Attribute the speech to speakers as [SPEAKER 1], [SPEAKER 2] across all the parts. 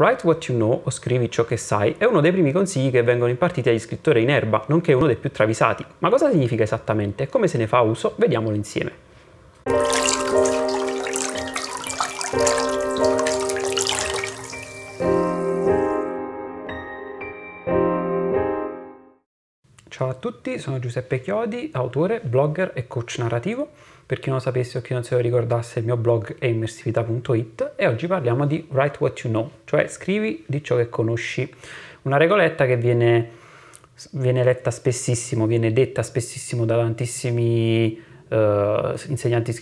[SPEAKER 1] Write What You Know o Scrivi ciò che sai è uno dei primi consigli che vengono impartiti agli scrittori in erba, nonché uno dei più travisati. Ma cosa significa esattamente e come se ne fa uso? Vediamolo insieme. tutti, sono Giuseppe Chiodi, autore, blogger e coach narrativo. Per chi non lo sapesse o chi non se lo ricordasse, il mio blog è immersività.it e oggi parliamo di Write What You Know, cioè scrivi di ciò che conosci. Una regoletta che viene, viene letta spessissimo, viene detta spessissimo da tantissimi eh, insegnanti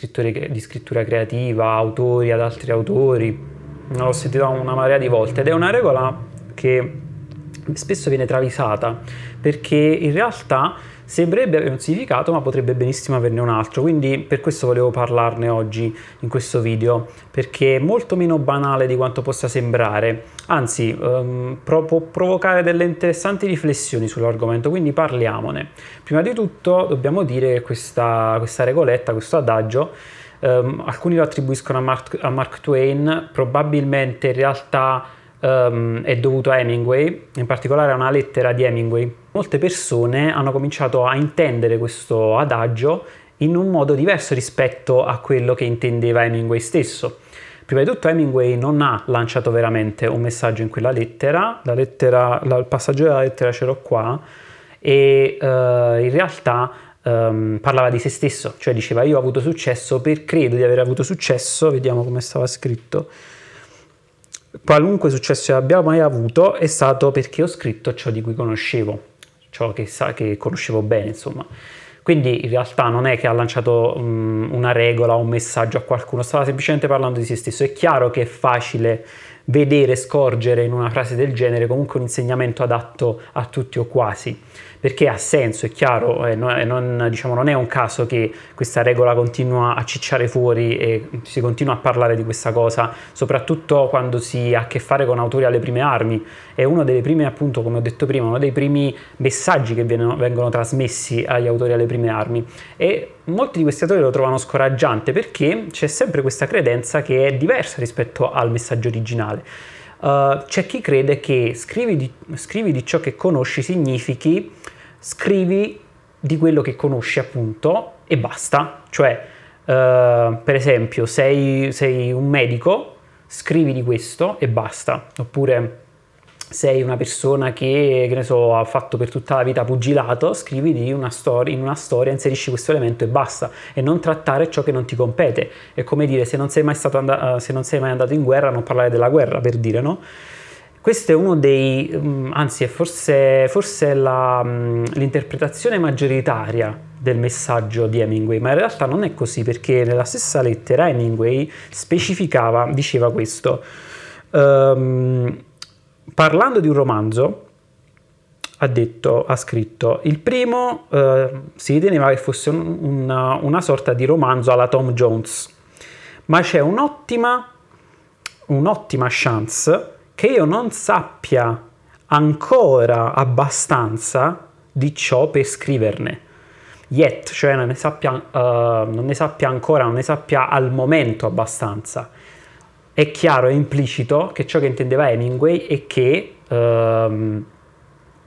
[SPEAKER 1] di scrittura creativa, autori ad altri autori. L'ho sentita una marea di volte ed è una regola che spesso viene travisata perché in realtà sembrerebbe avere un significato ma potrebbe benissimo averne un altro quindi per questo volevo parlarne oggi in questo video perché è molto meno banale di quanto possa sembrare anzi ehm, pro- può provocare delle interessanti riflessioni sull'argomento quindi parliamone prima di tutto dobbiamo dire che questa, questa regoletta questo adagio ehm, alcuni lo attribuiscono a Mark, a Mark Twain probabilmente in realtà um, è dovuto a Hemingway, in particolare a una lettera di Hemingway. Molte persone hanno cominciato a intendere questo adagio in un modo diverso rispetto a quello che intendeva Hemingway stesso. Prima di tutto Hemingway non ha lanciato veramente un messaggio in quella lettera, la lettera la, il passaggio della lettera ce l'ho qua, e uh, in realtà um, parlava di se stesso, cioè diceva io ho avuto successo per credo di aver avuto successo, vediamo come stava scritto, qualunque successo abbia mai avuto è stato perché ho scritto ciò di cui conoscevo, ciò che, sa, che conoscevo bene, insomma. Quindi in realtà non è che ha lanciato um, una regola o un messaggio a qualcuno, stava semplicemente parlando di se stesso. È chiaro che è facile vedere, scorgere in una frase del genere comunque un insegnamento adatto a tutti o quasi perché ha senso, è chiaro, eh, no, eh, non, diciamo, non, è un caso che questa regola continua a cicciare fuori e si continua a parlare di questa cosa, soprattutto quando si ha a che fare con autori alle prime armi. È uno dei primi, appunto, come ho detto prima, uno dei primi messaggi che vengono, vengono trasmessi agli autori alle prime armi. E molti di questi autori lo trovano scoraggiante perché c'è sempre questa credenza che è diversa rispetto al messaggio originale. Uh, c'è chi crede che scrivi di, scrivi di ciò che conosci significhi scrivi di quello che conosci appunto e basta, cioè Uh, per esempio, sei, sei, un medico, scrivi di questo e basta. Oppure sei una persona che, che so, ha fatto per tutta la vita pugilato, scrivi una storia, in una storia, inserisci questo elemento e basta, e non trattare ciò che non ti compete. È come dire, se non sei mai, and- eh, se non sei mai andato in guerra, non parlare della guerra, per dire, no? Questo è uno dei, mm, anzi è forse, forse la, mm, l'interpretazione maggioritaria del messaggio di Hemingway, ma in realtà non è così perché nella stessa lettera Hemingway specificava, diceva questo, um, parlando di un romanzo, ha detto, ha scritto, il primo eh, si riteneva che fosse un, una, una, sorta di romanzo alla Tom Jones, ma c'è un'ottima, un'ottima chance che io non sappia ancora abbastanza di ciò per scriverne. Yet, cioè non ne sappia, uh, non ne sappia ancora, non ne sappia al momento abbastanza è chiaro e implicito che ciò che intendeva Hemingway è che ehm,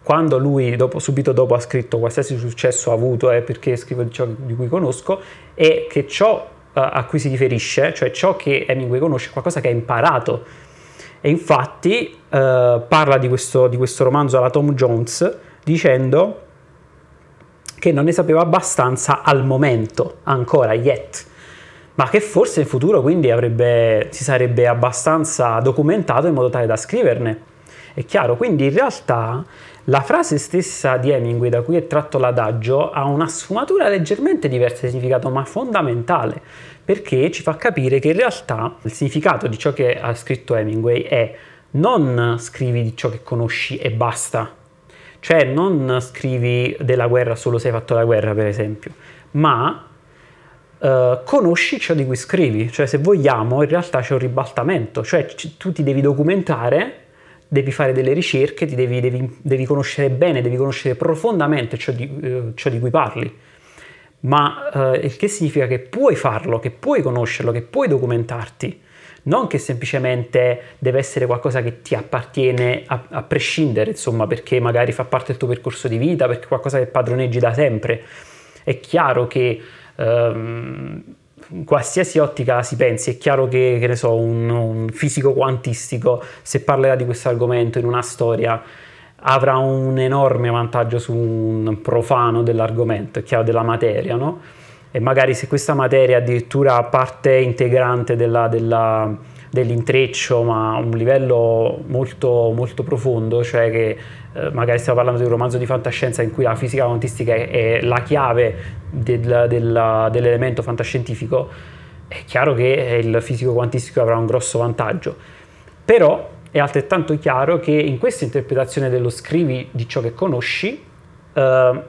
[SPEAKER 1] quando lui dopo, subito dopo ha scritto qualsiasi successo ha avuto è eh, perché scrivo ciò di cui conosco è che ciò eh, a cui si riferisce, cioè ciò che Hemingway conosce è qualcosa che ha imparato e infatti eh, parla di questo, di questo romanzo alla Tom Jones dicendo che non ne sapeva abbastanza al momento, ancora, yet ma che forse in futuro quindi avrebbe, si sarebbe abbastanza documentato in modo tale da scriverne. È chiaro, quindi in realtà la frase stessa di Hemingway da cui è tratto l'adagio ha una sfumatura leggermente diversa di significato, ma fondamentale, perché ci fa capire che in realtà il significato di ciò che ha scritto Hemingway è non scrivi di ciò che conosci e basta, cioè non scrivi della guerra solo se hai fatto la guerra, per esempio, ma eh, conosci ciò di cui scrivi, cioè se vogliamo in realtà c'è un ribaltamento, cioè c- tu ti devi documentare, devi fare delle ricerche, ti devi, devi, devi conoscere bene, devi conoscere profondamente ciò di, uh, ciò di cui parli, ma uh, il che significa che puoi farlo, che puoi conoscerlo, che puoi documentarti, non che semplicemente deve essere qualcosa che ti appartiene a, a prescindere, insomma, perché magari fa parte del tuo percorso di vita, perché è qualcosa che padroneggi da sempre. È chiaro che Um, ehm, in qualsiasi ottica si pensi, è chiaro che, che ne so, un, un fisico quantistico, se parlerà di questo argomento in una storia, avrà un enorme vantaggio su un profano dell'argomento, è chiaro, della materia, no? E magari se questa materia addirittura parte integrante della, della dell'intreccio, ma a un livello molto, molto profondo, cioè che eh, magari stiamo parlando di un romanzo di fantascienza in cui la fisica quantistica è, è la chiave del, del, dell'elemento fantascientifico, è chiaro che il fisico quantistico avrà un grosso vantaggio. Però è altrettanto chiaro che in questa interpretazione dello scrivi di ciò che conosci, eh,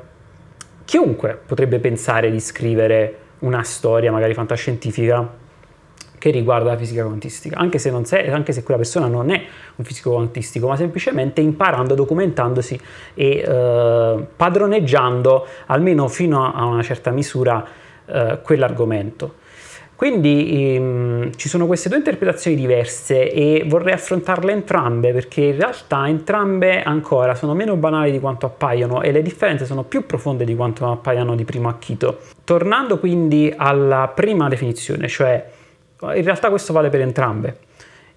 [SPEAKER 1] chiunque potrebbe pensare di scrivere una storia magari fantascientifica che riguarda la fisica quantistica, anche se, sei, anche se quella persona non è un fisico quantistico, ma semplicemente imparando, documentandosi e eh, padroneggiando almeno fino a una certa misura eh, quell'argomento. Quindi ehm, ci sono queste due interpretazioni diverse e vorrei affrontarle entrambe perché in realtà entrambe ancora sono meno banali di quanto appaiono e le differenze sono più profonde di quanto appaiano di primo acchito. Tornando quindi alla prima definizione, cioè in realtà questo vale per entrambe.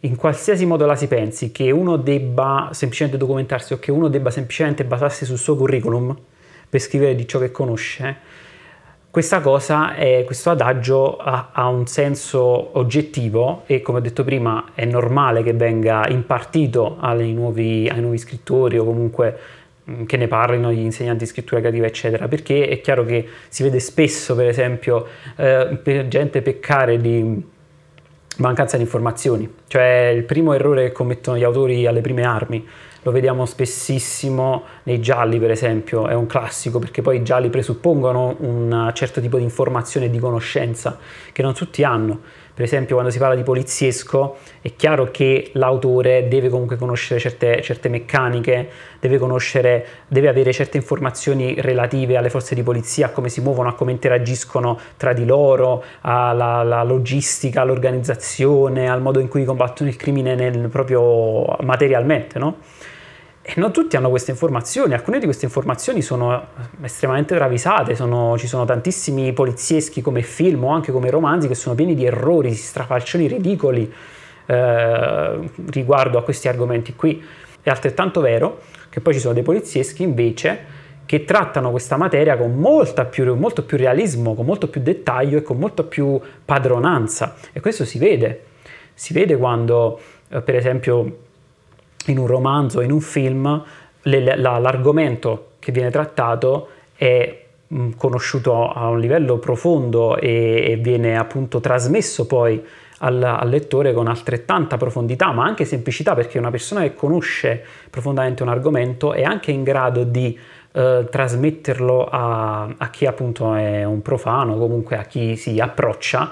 [SPEAKER 1] In qualsiasi modo la si pensi, che uno debba semplicemente documentarsi o che uno debba semplicemente basarsi sul suo curriculum per scrivere di ciò che conosce, questa cosa, è, questo adagio ha, ha un senso oggettivo e come ho detto prima è normale che venga impartito nuovi, ai nuovi scrittori o comunque mm, che ne parlino gli insegnanti di scrittura creativa, eccetera, perché è chiaro che si vede spesso, per esempio, eh, gente peccare di mancanza di informazioni, cioè il primo errore che commettono gli autori alle prime armi, lo vediamo spessissimo nei gialli per esempio, è un classico perché poi i gialli presuppongono un certo tipo di informazione e di conoscenza che non tutti hanno per esempio quando si parla di poliziesco è chiaro che l'autore deve comunque conoscere certe, certe meccaniche, deve, conoscere, deve avere certe informazioni relative alle forze di polizia, a come si muovono, a come interagiscono tra di loro, alla logistica, all'organizzazione, al modo in cui combattono il crimine nel, proprio materialmente. No? E non tutti hanno queste informazioni, alcune di queste informazioni sono estremamente travisate, sono, ci sono tantissimi polizieschi come film o anche come romanzi che sono pieni di errori, di strafalcioni ridicoli eh, riguardo a questi argomenti qui. È altrettanto vero che poi ci sono dei polizieschi invece che trattano questa materia con più, molto più realismo, con molto più dettaglio e con molto più padronanza e questo si vede. Si vede quando, eh, per esempio, in un romanzo, in un film, le, la, l'argomento che viene trattato è mm, conosciuto a un livello profondo e, e viene appunto trasmesso poi al, al, lettore con altrettanta profondità, ma anche semplicità, perché una persona che conosce profondamente un argomento è anche in grado di eh, trasmetterlo a, a, chi appunto è un profano, comunque a chi si approccia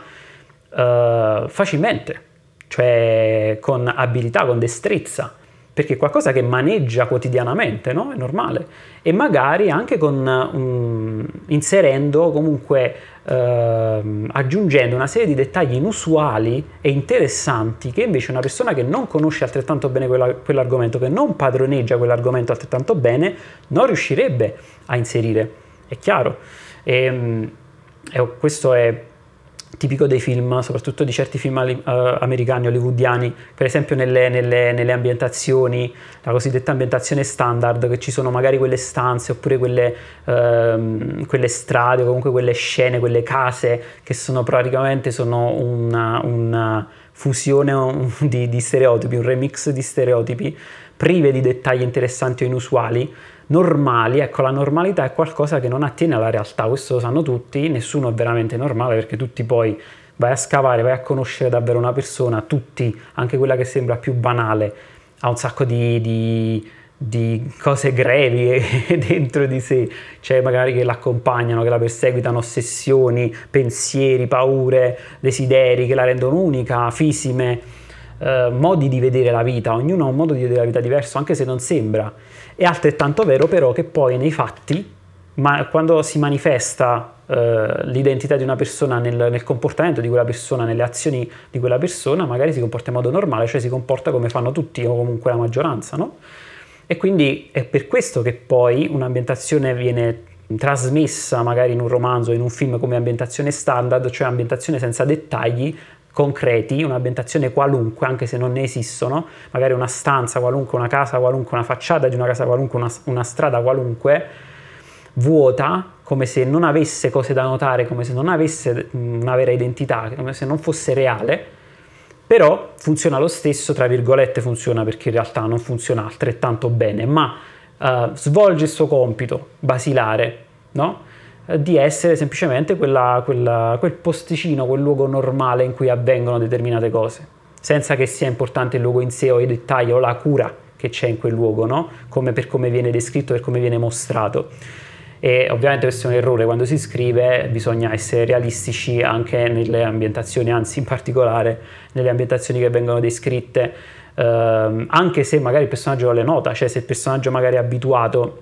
[SPEAKER 1] eh, facilmente, cioè con abilità, con destrezza perché è qualcosa che maneggia quotidianamente, no? È normale. E magari anche con, um, inserendo comunque, uh, aggiungendo una serie di dettagli inusuali e interessanti che invece una persona che non conosce altrettanto bene quella, quell'argomento, che non padroneggia quell'argomento altrettanto bene, non riuscirebbe a inserire. È chiaro. Ehm, e, um, questo è tipico dei film, soprattutto di certi film uh, americani, hollywoodiani, per esempio nelle, nelle, nelle, ambientazioni, la cosiddetta ambientazione standard, che ci sono magari quelle stanze oppure quelle, uh, quelle strade o comunque quelle scene, quelle case che sono praticamente sono una, una fusione di, di stereotipi, un remix di stereotipi prive di dettagli interessanti o inusuali normali, ecco la normalità è qualcosa che non attiene alla realtà, questo lo sanno tutti, nessuno è veramente normale perché tutti poi vai a scavare, vai a conoscere davvero una persona, tutti, anche quella che sembra più banale, ha un sacco di, di, di cose grevi dentro di sé, cioè magari che l'accompagnano, che la perseguitano, ossessioni, pensieri, paure, desideri che la rendono unica, fisime, eh, modi di vedere la vita, ognuno ha un modo di vedere la vita diverso, anche se non sembra. È altrettanto vero però che poi nei fatti, ma quando si manifesta eh, l'identità di una persona nel, nel, comportamento di quella persona, nelle azioni di quella persona, magari si comporta in modo normale, cioè si comporta come fanno tutti o comunque la maggioranza, no? E quindi è per questo che poi un'ambientazione viene trasmessa magari in un romanzo, in un film come ambientazione standard, cioè ambientazione senza dettagli, concreti, un'ambientazione qualunque, anche se non ne esistono, magari una stanza qualunque, una casa qualunque, una facciata di una casa qualunque, una, una strada qualunque, vuota, come se non avesse cose da notare, come se non avesse una vera identità, come se non fosse reale, però funziona lo stesso, tra virgolette funziona perché in realtà non funziona altrettanto bene, ma uh, svolge il suo compito basilare, no? Eh, di essere semplicemente quella, quella, quel posticino, quel luogo normale in cui avvengono determinate cose, senza che sia importante il luogo in sé o i dettagli o la cura che c'è in quel luogo, no? come per come viene descritto, per come viene mostrato. E ovviamente questo è un errore, quando si scrive bisogna essere realistici anche nelle ambientazioni, anzi in particolare nelle ambientazioni che vengono descritte, ehm, anche se magari il personaggio non le nota, cioè se il personaggio magari è abituato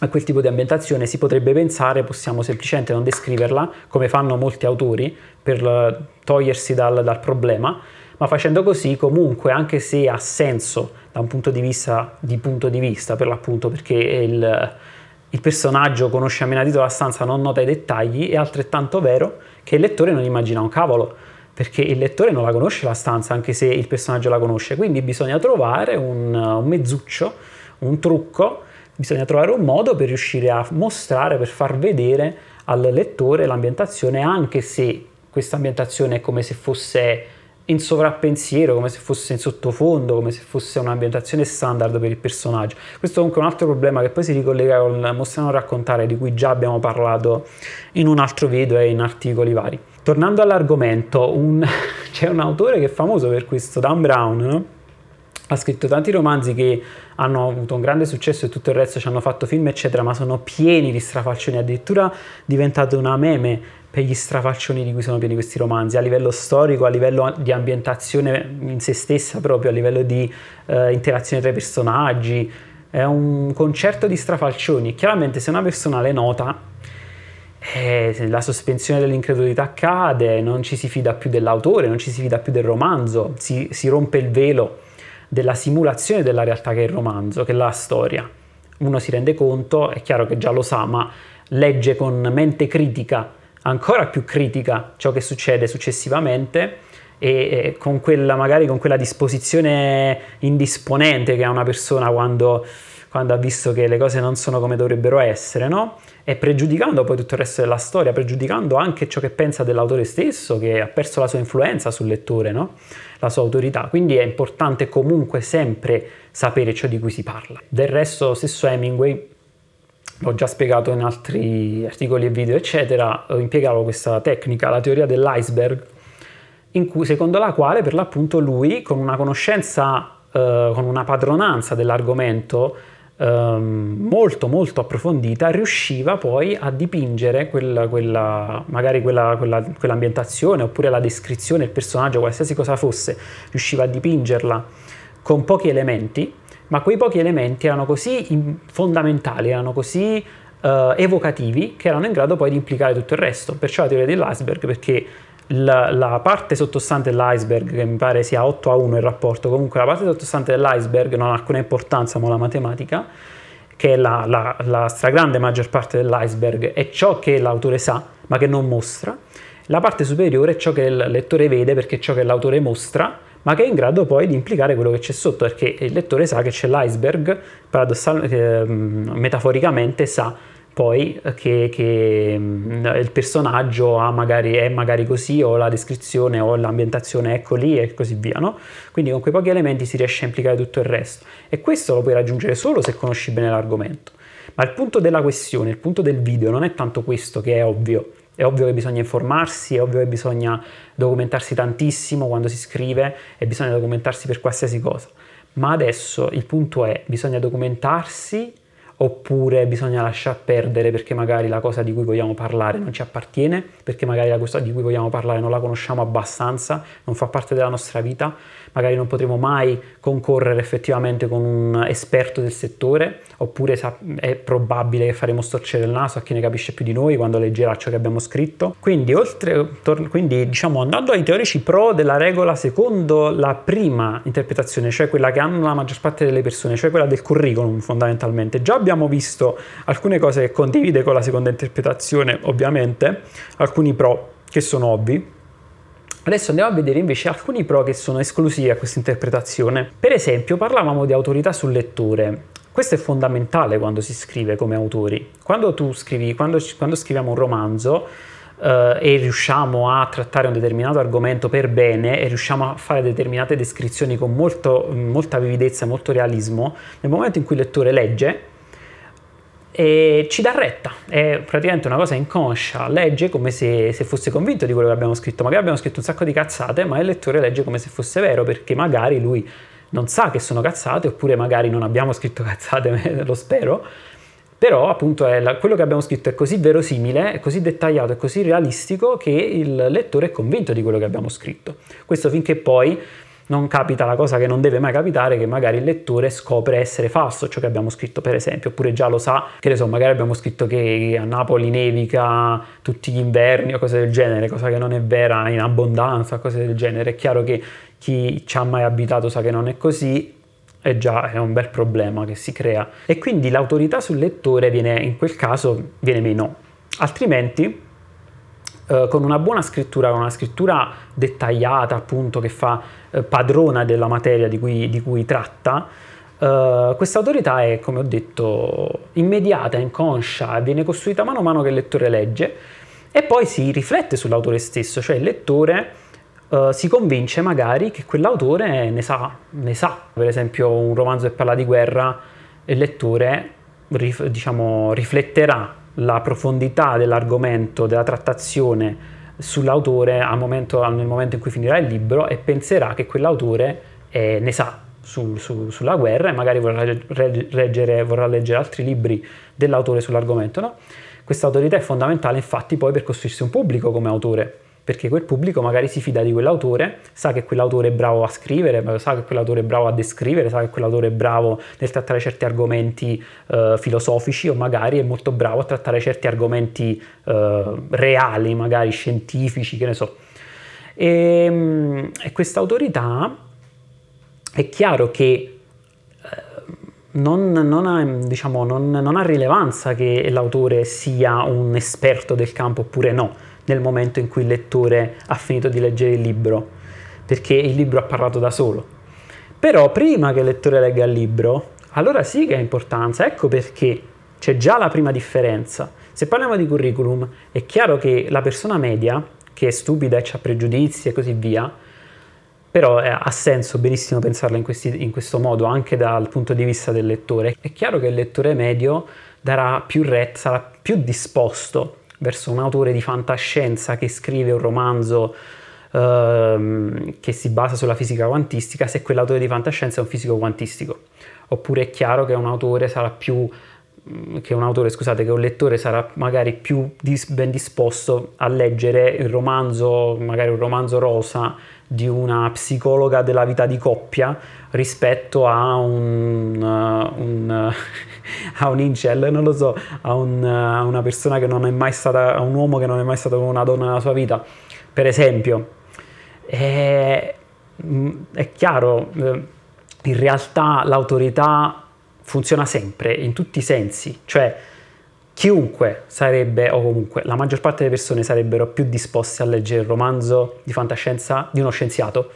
[SPEAKER 1] a quel tipo di ambientazione si potrebbe pensare, possiamo semplicemente non descriverla, come fanno molti autori, per togliersi dal, dal problema, ma facendo così comunque, anche se ha senso da un punto di vista, di punto di vista per l'appunto, perché il, il personaggio conosce a menadito la stanza, non nota i dettagli, è altrettanto vero che il lettore non immagina un cavolo, perché il lettore non la conosce la stanza, anche se il personaggio la conosce, quindi bisogna trovare un, un mezzuccio, un trucco, bisogna trovare un modo per riuscire a mostrare, per far vedere al lettore l'ambientazione, anche se questa ambientazione è come se fosse in sovrappensiero, come se fosse in sottofondo, come se fosse un'ambientazione standard per il personaggio. Questo comunque è un altro problema che poi si ricollega con Mostrano raccontare, di cui già abbiamo parlato in un altro video e in articoli vari. Tornando all'argomento, un... c'è un autore che è famoso per questo, Dan Brown, no? ha scritto tanti romanzi che hanno avuto un grande successo e tutto il resto ci hanno fatto film eccetera ma sono pieni di strafalcioni addirittura diventato una meme per gli strafalcioni di cui sono pieni questi romanzi a livello storico a livello di ambientazione in se stessa proprio a livello di eh, interazione tra i personaggi è un concerto di strafalcioni chiaramente se una persona le nota eh, la sospensione dell'incredulità cade non ci si fida più dell'autore non ci si fida più del romanzo si, si rompe il velo della simulazione della realtà che è il romanzo, che è la storia. Uno si rende conto, è chiaro che già lo sa, ma legge con mente critica, ancora più critica, ciò che succede successivamente e con quella, magari con quella disposizione indisponente che ha una persona quando, quando ha visto che le cose non sono come dovrebbero essere, no? e pregiudicando poi tutto il resto della storia, pregiudicando anche ciò che pensa dell'autore stesso, che ha perso la sua influenza sul lettore, no? la sua autorità. Quindi è importante comunque sempre sapere ciò di cui si parla. Del resto, stesso Hemingway l'ho già spiegato in altri articoli e video, eccetera, impiegavo questa tecnica, la teoria dell'iceberg, cui, secondo la quale per l'appunto lui, con una conoscenza, eh, con una padronanza dell'argomento, ehm, molto molto approfondita riusciva poi a dipingere quella, quella, magari quella, quell'ambientazione oppure la descrizione, il personaggio, qualsiasi cosa fosse, riusciva a dipingerla con pochi elementi, ma quei pochi elementi erano così fondamentali, erano così eh, evocativi che erano in grado poi di implicare tutto il resto. Perciò la teoria dell'iceberg perché la, la parte sottostante dell'iceberg, che mi pare sia 8 a 1 il rapporto, comunque la parte sottostante dell'iceberg non ha alcuna importanza, ma la matematica, che è la, la, la stragrande maggior parte dell'iceberg, è ciò che l'autore sa, ma che non mostra. La parte superiore è ciò che il lettore vede perché è ciò che l'autore mostra, ma che è in grado poi di implicare quello che c'è sotto, perché il lettore sa che c'è l'iceberg, paradossalmente, mm, metaforicamente sa poi eh, che, che mm, il personaggio magari, è magari così o la descrizione o l'ambientazione è così e così via, no? Quindi con quei pochi elementi si riesce a implicare tutto il resto e questo lo puoi raggiungere solo se conosci bene l'argomento. Ma il punto della questione, il punto del video non è tanto questo che è ovvio, è ovvio che bisogna informarsi, è ovvio che bisogna documentarsi tantissimo quando si scrive e bisogna documentarsi per qualsiasi cosa. Ma adesso il punto è, bisogna documentarsi oppure bisogna lasciar perdere perché magari la cosa di cui vogliamo parlare non ci appartiene, perché magari la cosa di cui vogliamo parlare non la conosciamo abbastanza, non fa parte della nostra vita magari non potremo mai concorrere effettivamente con un esperto del settore, oppure è probabile che faremo storcere il naso a chi ne capisce più di noi quando leggerà ciò che abbiamo scritto. Quindi, oltre, tor- quindi diciamo, andando ai teorici pro della regola secondo la prima interpretazione, cioè quella che hanno la maggior parte delle persone, cioè quella del curriculum fondamentalmente, già abbiamo visto alcune cose che condivide con la seconda interpretazione, ovviamente, alcuni pro che sono ovvi, Adesso andiamo a vedere invece alcuni pro che sono esclusivi a questa interpretazione. Per esempio parlavamo di autorità sul lettore. Questo è fondamentale quando si scrive come autori. Quando tu scrivi, quando, quando scriviamo un romanzo, Uh, e riusciamo a trattare un determinato argomento per bene e riusciamo a fare determinate descrizioni con molto, molta vividezza, molto realismo, nel momento in cui il lettore legge e ci dà retta, è praticamente una cosa inconscia, legge come se, se, fosse convinto di quello che abbiamo scritto, magari abbiamo scritto un sacco di cazzate, ma il lettore legge come se fosse vero, perché magari lui non sa che sono cazzate, oppure magari non abbiamo scritto cazzate, lo spero, però appunto la, quello che abbiamo scritto è così verosimile, è così dettagliato, è così realistico che il lettore è convinto di quello che abbiamo scritto. Questo finché poi non capita la cosa che non deve mai capitare, che magari il lettore scopre essere falso ciò che abbiamo scritto, per esempio, oppure già lo sa, che ne so, magari abbiamo scritto che a Napoli nevica tutti gli inverni o cose del genere, cosa che non è vera in abbondanza, cose del genere. È chiaro che chi ci ha mai abitato sa che non è così, è già è un bel problema che si crea. E quindi l'autorità sul lettore viene, in quel caso viene meno. Altrimenti eh, con una buona scrittura, con una scrittura dettagliata, appunto, che fa eh, padrona della materia di cui, di cui tratta, eh, questa autorità è, come ho detto, immediata, inconscia, viene costruita mano a mano che il lettore legge e poi si riflette sull'autore stesso, cioè il lettore Uh, si convince magari che quell'autore ne sa, ne sa. Per esempio un romanzo che parla di guerra, il lettore rif- diciamo, rifletterà la profondità dell'argomento, della trattazione sull'autore momento, nel momento in cui finirà il libro e penserà che quell'autore eh, ne sa su, su, sulla guerra e magari vorrà, leggere, vorrà leggere altri libri dell'autore sull'argomento. No? Questa autorità è fondamentale infatti poi per costruirsi un pubblico come autore perché quel pubblico magari si fida di quell'autore, sa che quell'autore è bravo a scrivere, sa che quell'autore è bravo a descrivere, sa che quell'autore è bravo nel trattare certi argomenti eh, filosofici o magari è molto bravo a trattare certi argomenti eh, reali, magari scientifici, che ne so. E, ehm, e questa autorità è chiaro che eh, non, non, ha, diciamo, non, non, ha, rilevanza che l'autore sia un esperto del campo oppure no, nel momento in cui il lettore ha finito di leggere il libro, perché il libro ha parlato da solo. Però prima che il lettore legga il libro, allora sì che ha importanza, ecco perché c'è già la prima differenza. Se parliamo di curriculum, è chiaro che la persona media, che è stupida e ha pregiudizi e così via, però eh, ha senso benissimo pensarla in, questi, in questo modo, anche dal punto di vista del lettore. È chiaro che il lettore medio darà più retta, sarà più disposto verso un autore di fantascienza che scrive un romanzo ehm, che si basa sulla fisica quantistica se quell'autore di fantascienza è un fisico quantistico. Oppure è chiaro che un autore sarà più mm, che un autore, scusate, che un lettore sarà magari più dis- ben disposto a leggere il romanzo, magari un romanzo rosa di una psicologa della vita di coppia rispetto a un, uh, un uh, a un incel, non lo so, a, un, a una persona che non è mai stata, a un uomo che non è mai stato con una donna nella sua vita, per esempio. E, eh, mm, è chiaro, eh, in realtà l'autorità funziona sempre, in tutti i sensi, cioè chiunque sarebbe, o comunque la maggior parte delle persone sarebbero più disposte a leggere il romanzo di fantascienza di uno scienziato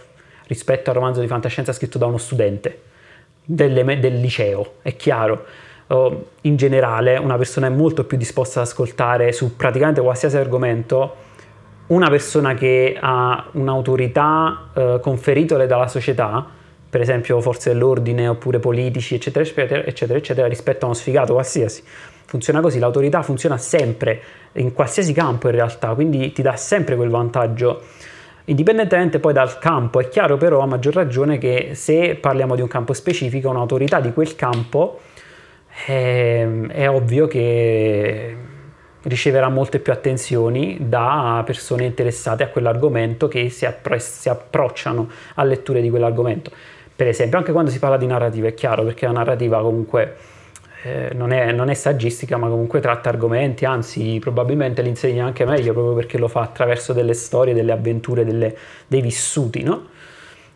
[SPEAKER 1] rispetto al romanzo di fantascienza scritto da uno studente del, del liceo, è chiaro oh, in generale una persona è molto più disposta ad ascoltare su praticamente qualsiasi argomento una persona che ha un'autorità eh, conferitole dalla società, per esempio forze dell'ordine oppure politici, eccetera, eccetera, eccetera, eccetera, rispetto a uno sfigato qualsiasi. Funziona così, l'autorità funziona sempre, in qualsiasi campo in realtà, quindi ti dà sempre quel vantaggio. Indipendentemente poi dal campo, è chiaro però a maggior ragione che se parliamo di un campo specifico, un'autorità di quel campo è, ehm, è ovvio che riceverà molte più attenzioni da persone interessate a quell'argomento che si, appro- si, approcciano a letture di quell'argomento. Per esempio, anche quando si parla di narrativa è chiaro, perché la narrativa comunque eh, non, è, non, è, saggistica, ma comunque tratta argomenti, anzi, probabilmente li insegna anche meglio proprio perché lo fa attraverso delle storie, delle avventure, delle, dei vissuti, no?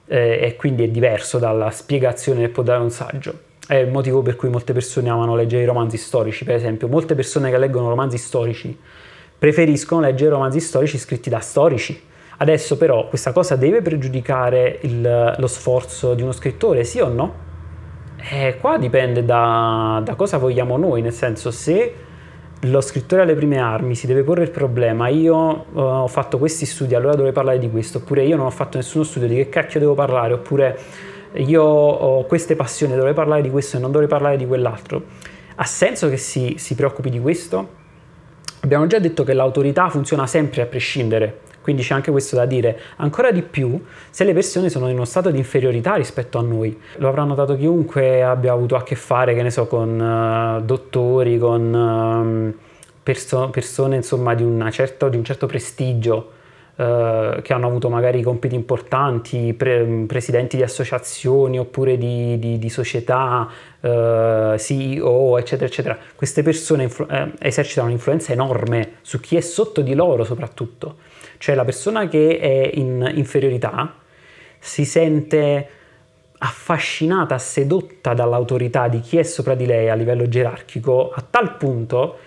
[SPEAKER 1] Eh, e quindi è diverso dalla spiegazione che può dare un saggio è il motivo per cui molte persone amano leggere i romanzi storici, per esempio, molte persone che leggono romanzi storici preferiscono leggere romanzi storici scritti da storici. Adesso però questa cosa deve pregiudicare il, lo sforzo di uno scrittore, sì o no? E eh, qua dipende da, da cosa vogliamo noi, nel senso se lo scrittore alle prime armi si deve porre il problema, io uh, ho fatto questi studi, allora dovrei parlare di questo, oppure io non ho fatto nessuno studio, di che cacchio devo parlare, oppure io ho queste passioni, dovrei parlare di questo e non dovrei parlare di quell'altro. Ha senso che si, si preoccupi di questo? Abbiamo già detto che l'autorità funziona sempre a prescindere, quindi c'è anche questo da dire. Ancora di più se le persone sono in uno stato di inferiorità rispetto a noi. Lo avrà notato chiunque abbia avuto a che fare, che ne so, con uh, dottori, con uh, perso- persone insomma di, certo, di un certo prestigio eh, che hanno avuto magari compiti importanti, pre- presidenti di associazioni oppure di, di, di società, eh, CEO, eccetera, eccetera. Queste persone influ- eh, esercitano un'influenza enorme su chi è sotto di loro soprattutto. Cioè la persona che è in inferiorità si sente affascinata, sedotta dall'autorità di chi è sopra di lei a livello gerarchico, a tal punto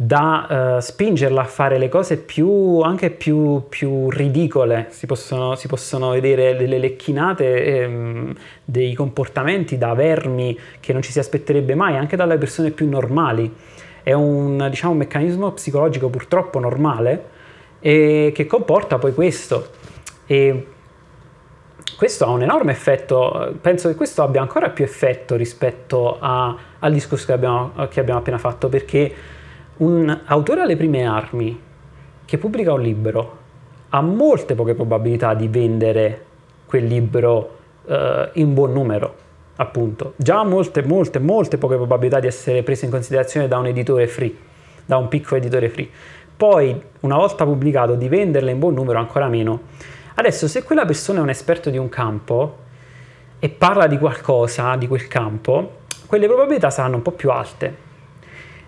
[SPEAKER 1] da uh, spingerla a fare le cose più, anche più, più ridicole, si possono, si possono, vedere delle lecchinate, ehm, dei comportamenti da vermi che non ci si aspetterebbe mai, anche dalle persone più normali. È un, diciamo, un meccanismo psicologico purtroppo normale e che comporta poi questo. E questo ha un enorme effetto, penso che questo abbia ancora più effetto rispetto a, al discorso che abbiamo, che abbiamo appena fatto, perché un autore alle prime armi che pubblica un libro ha molte poche probabilità di vendere quel libro eh, in buon numero, appunto. Già ha molte, molte, molte poche probabilità di essere preso in considerazione da un editore free, da un piccolo editore free. Poi, una volta pubblicato, di venderle in buon numero ancora meno. Adesso, se quella persona è un esperto di un campo e parla di qualcosa di quel campo, quelle probabilità saranno un po' più alte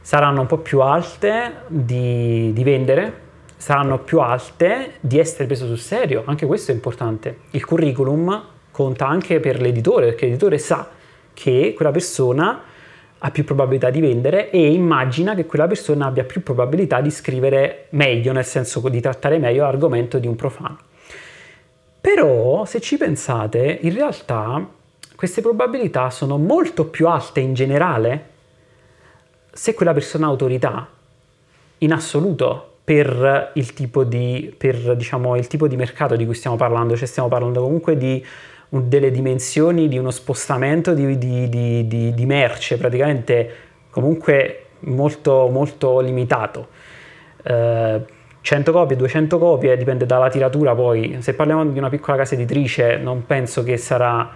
[SPEAKER 1] saranno un po' più alte di, di vendere, saranno più alte di essere preso sul serio, anche questo è importante. Il curriculum conta anche per l'editore, perché l'editore sa che quella persona ha più probabilità di vendere e immagina che quella persona abbia più probabilità di scrivere meglio, nel senso di trattare meglio l'argomento di un profano. Però, se ci pensate, in realtà queste probabilità sono molto più alte in generale se quella persona ha autorità in assoluto per, il tipo, di, per diciamo, il tipo di, mercato di cui stiamo parlando, cioè stiamo parlando comunque di un, delle dimensioni di uno spostamento di, di, di merce praticamente comunque molto, molto limitato. Eh, 100 copie, 200 copie, dipende dalla tiratura poi. Se parliamo di una piccola casa editrice non penso che sarà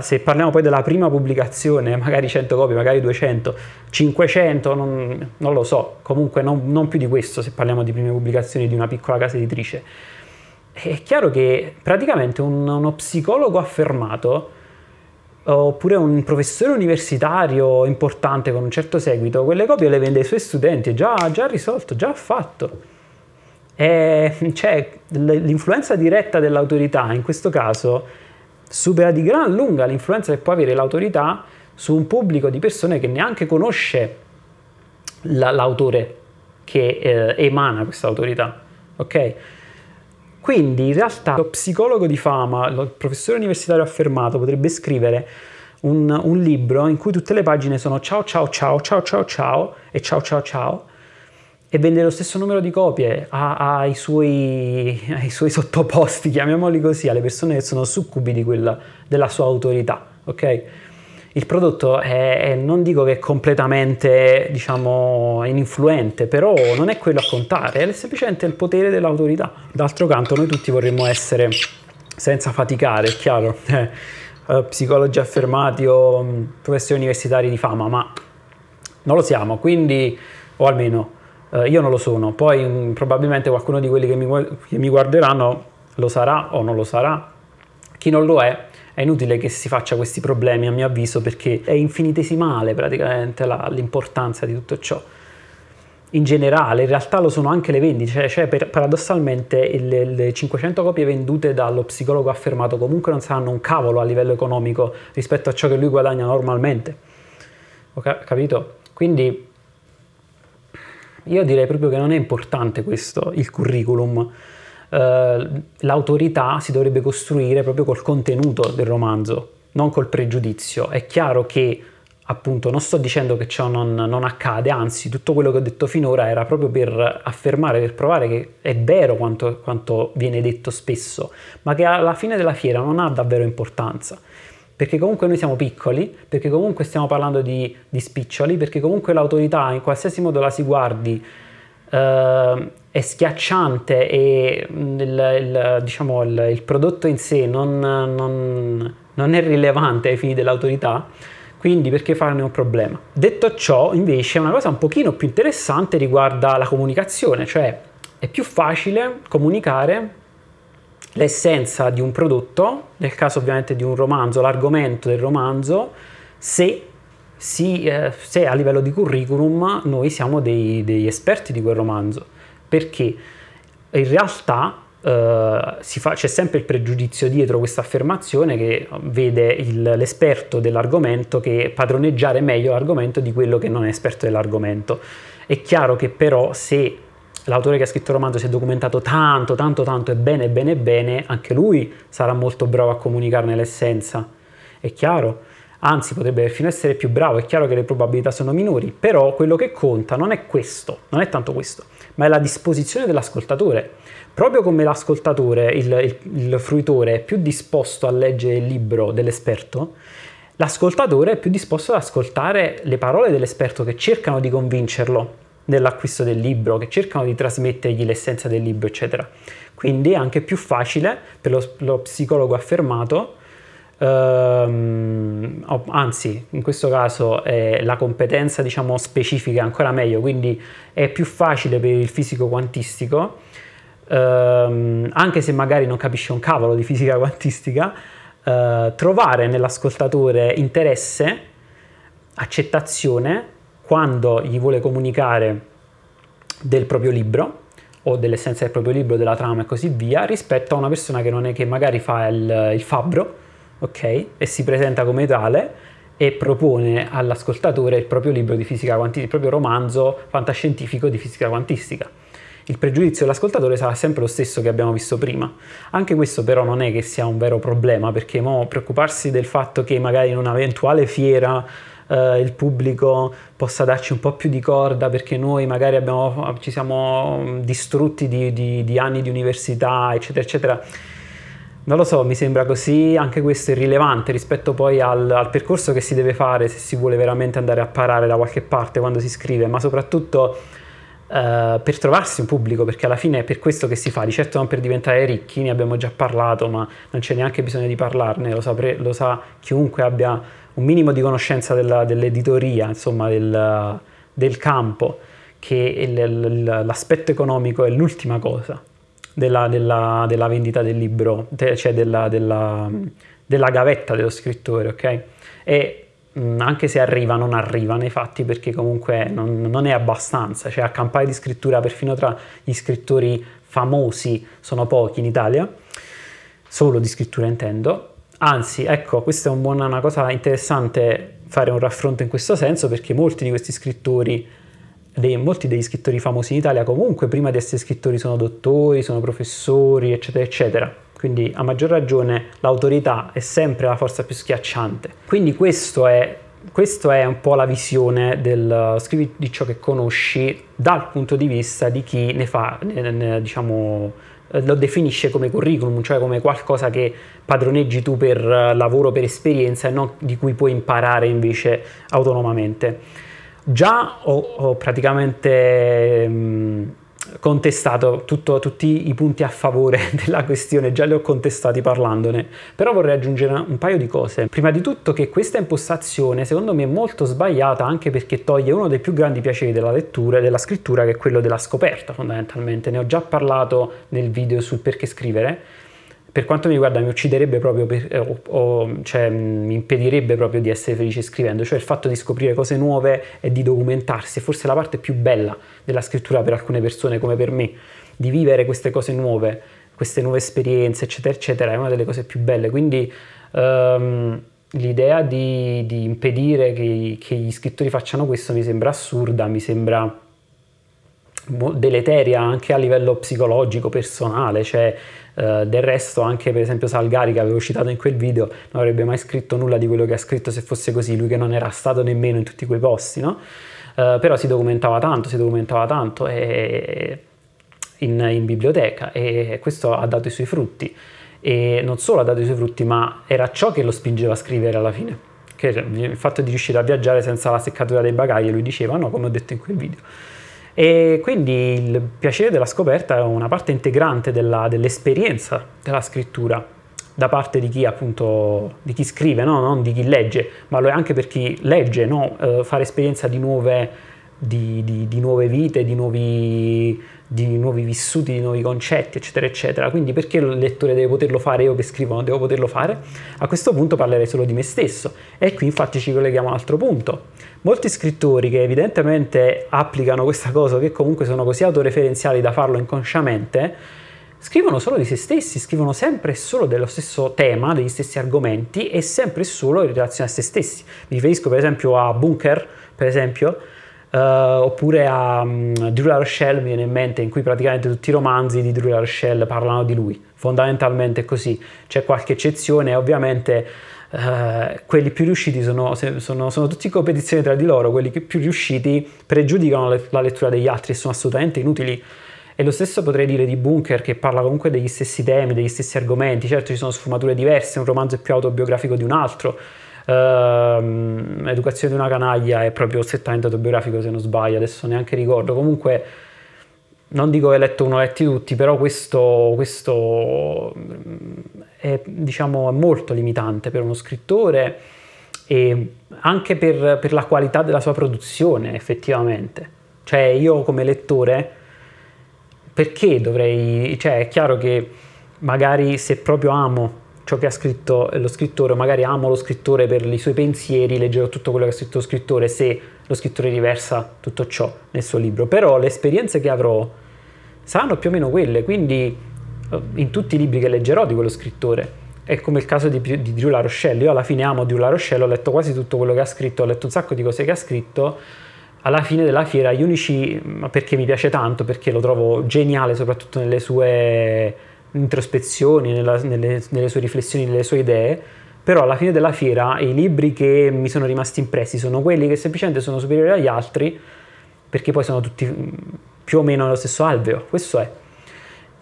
[SPEAKER 1] se parliamo poi della prima pubblicazione, magari 100 copie, magari 200, 500, non, non lo so, comunque non, non, più di questo se parliamo di prime pubblicazioni di una piccola casa editrice. È chiaro che praticamente un, uno psicologo affermato oppure un professore universitario importante con un certo seguito, quelle copie le vende ai suoi studenti, già, già risolto, già fatto. E, cioè, l'influenza diretta dell'autorità in questo caso supera di gran lunga l'influenza che può avere l'autorità su un pubblico di persone che neanche conosce l'autore che eh, emana questa autorità. Ok? Quindi in realtà lo psicologo di fama, il professore universitario affermato, potrebbe scrivere un, un libro in cui tutte le pagine sono ciao ciao ciao ciao ciao ciao e ciao ciao ciao e vende lo stesso numero di copie ai suoi, ai suoi sottoposti, chiamiamoli così, alle persone che sono succubi di quella, della sua autorità, ok? Il prodotto è, è, non dico che è completamente, diciamo, ininfluente, però non è quello a contare, è semplicemente il potere dell'autorità. D'altro canto noi tutti vorremmo essere, senza faticare, è chiaro, eh, eh, psicologi affermati o mm, professori universitari di fama, ma non lo siamo, quindi, o almeno eh, io non lo sono, poi mh, mm, probabilmente qualcuno di quelli che mi, che mi guarderanno lo sarà o non lo sarà. Chi non lo è è inutile che si faccia questi problemi a mio avviso perché è infinitesimale praticamente la, l'importanza di tutto ciò. In generale, in realtà lo sono anche le vendite, cioè, cioè per, paradossalmente le, le, 500 copie vendute dallo psicologo affermato comunque non saranno un cavolo a livello economico rispetto a ciò che lui guadagna normalmente. Ok, capito? Quindi io direi proprio che non è importante questo, il curriculum. Uh, l'autorità si dovrebbe costruire proprio col contenuto del romanzo, non col pregiudizio. È chiaro che appunto non sto dicendo che ciò non, non, accade, anzi tutto quello che ho detto finora era proprio per affermare, per provare che è vero quanto, quanto viene detto spesso, ma che alla fine della fiera non ha davvero importanza perché comunque noi siamo piccoli, perché comunque stiamo parlando di, di spiccioli, perché comunque l'autorità in qualsiasi modo la si guardi eh, è schiacciante e mm, il, il, diciamo, il, il, prodotto in sé non, non, non è rilevante ai fini dell'autorità quindi perché farne un problema? Detto ciò, invece, una cosa un pochino più interessante riguarda la comunicazione, cioè è più facile comunicare l'essenza di un prodotto, nel caso ovviamente di un romanzo, l'argomento del romanzo, se, si, eh, se a livello di curriculum noi siamo dei, degli esperti di quel romanzo, perché in realtà Uh, fa, c'è sempre il pregiudizio dietro questa affermazione che vede il, l'esperto dell'argomento che padroneggiare meglio l'argomento di quello che non è esperto dell'argomento. È chiaro che però se l'autore che ha scritto il romanzo si è documentato tanto, tanto, tanto e bene, bene, bene, anche lui sarà molto bravo a comunicarne l'essenza. È chiaro. Anzi, potrebbe perfino essere più bravo, è chiaro che le probabilità sono minori, però quello che conta non è questo, non è tanto questo, ma è la disposizione dell'ascoltatore. Proprio come l'ascoltatore, il, il, il fruitore, è più disposto a leggere il libro dell'esperto, l'ascoltatore è più disposto ad ascoltare le parole dell'esperto che cercano di convincerlo dell'acquisto del libro, che cercano di trasmettergli l'essenza del libro, eccetera. Quindi è anche più facile per lo, lo psicologo affermato, ehm, anzi in questo caso eh, la competenza diciamo, specifica è ancora meglio, quindi è più facile per il fisico quantistico, ehm, anche se magari non capisce un cavolo di fisica quantistica, eh, trovare nell'ascoltatore interesse, accettazione quando gli vuole comunicare del proprio libro o dell'essenza del proprio libro, della trama e così via, rispetto a una persona che non è che magari fa il, il fabbro, ok? E si presenta come tale e propone all'ascoltatore il proprio libro di fisica quantistica, il proprio romanzo fantascientifico di fisica quantistica. Il pregiudizio dell'ascoltatore sarà sempre lo stesso che abbiamo visto prima. Anche questo però non è che sia un vero problema, perché mo preoccuparsi del fatto che magari in un'eventuale fiera eh, il pubblico possa darci un po' più di corda perché noi magari abbiamo, ci siamo mm, distrutti di, di, di anni di università, eccetera, eccetera. Non lo so, mi sembra così, anche questo è irrilevante rispetto poi al, al, percorso che si deve fare se si vuole veramente andare a parare da qualche parte quando si scrive, ma soprattutto eh, per trovarsi un pubblico, perché alla fine è per questo che si fa, di certo non per diventare ricchi, ne abbiamo già parlato, ma non c'è neanche bisogno di parlarne, lo, sapre, lo sa chiunque abbia un minimo di conoscenza della, dell'editoria, insomma, del, del campo, che il, l'aspetto economico è l'ultima cosa della, della, della vendita del libro, cioè della, della, gavetta dello scrittore, ok? E Mm, anche se arriva, non arriva nei fatti perché comunque non, non, è abbastanza, cioè a campare di scrittura perfino tra gli scrittori famosi sono pochi in Italia, solo di scrittura intendo, anzi ecco questa è un buona, una cosa interessante fare un raffronto in questo senso perché molti di questi scrittori, dei, molti degli scrittori famosi in Italia comunque prima di essere scrittori sono dottori, sono professori eccetera eccetera quindi a maggior ragione l'autorità è sempre la forza più schiacciante. Quindi questo è questa è un po' la visione del eh, scrivi di ciò che conosci dal punto di vista di chi ne fa, ne, ne, diciamo, eh, lo definisce come curriculum, cioè come qualcosa che padroneggi tu per eh, lavoro, per esperienza e non di cui puoi imparare invece autonomamente. Già ho, ho praticamente mh, mm, contestato tutto, tutti i punti a favore della questione, già li ho contestati parlandone, però vorrei aggiungere un paio di cose. Prima di tutto che questa impostazione secondo me è molto sbagliata anche perché toglie uno dei più grandi piaceri della lettura e della scrittura che è quello della scoperta fondamentalmente, ne ho già parlato nel video sul perché scrivere per quanto mi riguarda mi ucciderebbe proprio per, eh, o, o cioè, mm, mi impedirebbe proprio di essere felice scrivendo, cioè il fatto di scoprire cose nuove e di documentarsi, è forse la parte più bella della scrittura per alcune persone come per me, di vivere queste cose nuove, queste nuove esperienze, eccetera, eccetera, è una delle cose più belle, quindi um, l'idea di, di impedire che, che gli scrittori facciano questo mi sembra assurda, mi sembra deleteria anche a livello psicologico, personale, cioè eh, del resto anche per esempio Salgari che avevo citato in quel video non avrebbe mai scritto nulla di quello che ha scritto se fosse così, lui che non era stato nemmeno in tutti quei posti, no? Uh, però si documentava tanto, si documentava tanto e... in, in biblioteca e questo ha dato i suoi frutti e non solo ha dato i suoi frutti ma era ciò che lo spingeva a scrivere alla fine. Che cioè, il fatto di riuscire a viaggiare senza la seccatura dei bagagli, lui diceva no, come ho detto in quel video. E quindi il piacere della scoperta è una parte integrante della, dell'esperienza della scrittura da parte di chi appunto di chi scrive, no? non di chi legge, ma lo è anche per chi legge, no? eh, fare esperienza di nuove di, di, di nuove vite, di nuovi, di nuovi vissuti, di nuovi concetti, eccetera, eccetera. Quindi perché il lettore deve poterlo fare, io che scrivo non devo poterlo fare? A questo punto parlerei solo di me stesso. E qui infatti ci colleghiamo a un altro punto. Molti scrittori che evidentemente applicano questa cosa, che comunque sono così autoreferenziali da farlo inconsciamente, scrivono solo di se stessi, scrivono sempre e solo dello stesso tema, degli stessi argomenti e sempre e solo in relazione a se stessi. Mi riferisco per esempio a Bunker, per esempio, Uh, oppure a um, Drew La Rochelle mi viene in mente in cui praticamente tutti i romanzi di Drew La Rochelle parlano di lui, fondamentalmente è così, c'è qualche eccezione e ovviamente uh, quelli più riusciti sono, sono, sono tutti in competizione tra di loro, quelli più riusciti pregiudicano le, la lettura degli altri e sono assolutamente inutili. E lo stesso potrei dire di Bunker che parla comunque degli stessi temi, degli stessi argomenti, certo ci sono sfumature diverse, un romanzo è più autobiografico di un altro, Uh, Educazione di una canaglia è proprio strettamente autobiografico se non sbaglio, adesso neanche ricordo. Comunque non dico che letto uno, letti tutti, però questo, questo mm, è diciamo, molto limitante per uno scrittore e anche per, per la qualità della sua produzione effettivamente. Cioè io come lettore perché dovrei... Cioè è chiaro che magari se proprio amo ciò che ha scritto lo scrittore, magari amo lo scrittore per i suoi pensieri, leggerò tutto quello che ha scritto lo scrittore se lo scrittore riversa tutto ciò nel suo libro, però le esperienze che avrò saranno più o meno quelle, quindi eh, in tutti i libri che leggerò di quello scrittore. È come il caso di, di Drew La Rochelle, io alla fine amo Drew La Rochelle, ho letto quasi tutto quello che ha scritto, ho letto un sacco di cose che ha scritto, alla fine della fiera gli unici, mm, perché mi piace tanto, perché lo trovo geniale soprattutto nelle sue introspezioni, nella, nelle, nelle, sue riflessioni, nelle sue idee, però alla fine della fiera i libri che mi sono rimasti impressi sono quelli che semplicemente sono superiori agli altri perché poi sono tutti mm, più o meno nello stesso alveo, questo è.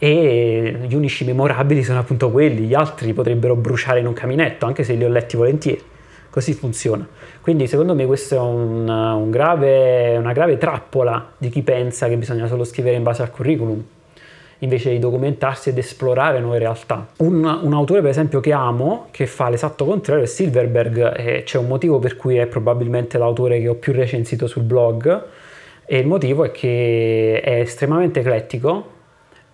[SPEAKER 1] E gli unici memorabili sono appunto quelli, gli altri potrebbero bruciare in un caminetto, anche se li ho letti volentieri. Così funziona. Quindi secondo me questa è un, un grave, una grave trappola di chi pensa che bisogna solo scrivere in base al curriculum invece di documentarsi ed esplorare nuove realtà. Un, un autore per esempio che amo, che fa l'esatto contrario, è Silverberg e c'è un motivo per cui è probabilmente l'autore che ho più recensito sul blog e il motivo è che è estremamente eclettico,